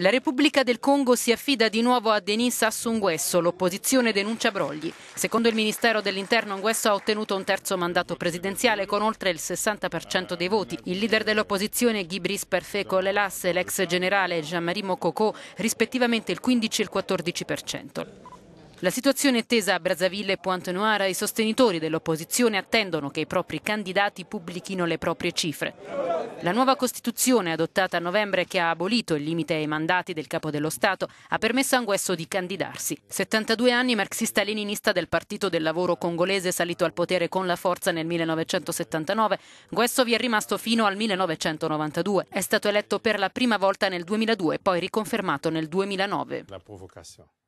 La Repubblica del Congo si affida di nuovo a Denis Sassou Nguesso, l'opposizione denuncia brogli. Secondo il Ministero dell'Interno Nguesso ha ottenuto un terzo mandato presidenziale con oltre il 60% dei voti. Il leader dell'opposizione Ghibris Perfè Lelas, e l'ex generale Jean-Marie Mokoko rispettivamente il 15 e il 14%. La situazione è tesa a Brazzaville e Pointe-Noire. I sostenitori dell'opposizione attendono che i propri candidati pubblichino le proprie cifre. La nuova Costituzione adottata a novembre, che ha abolito il limite ai mandati del Capo dello Stato, ha permesso a Anguesso di candidarsi. 72 anni marxista-leninista del Partito del Lavoro congolese salito al potere con la forza nel 1979, Guesso vi è rimasto fino al 1992. È stato eletto per la prima volta nel 2002 e poi riconfermato nel 2009. La provocazione.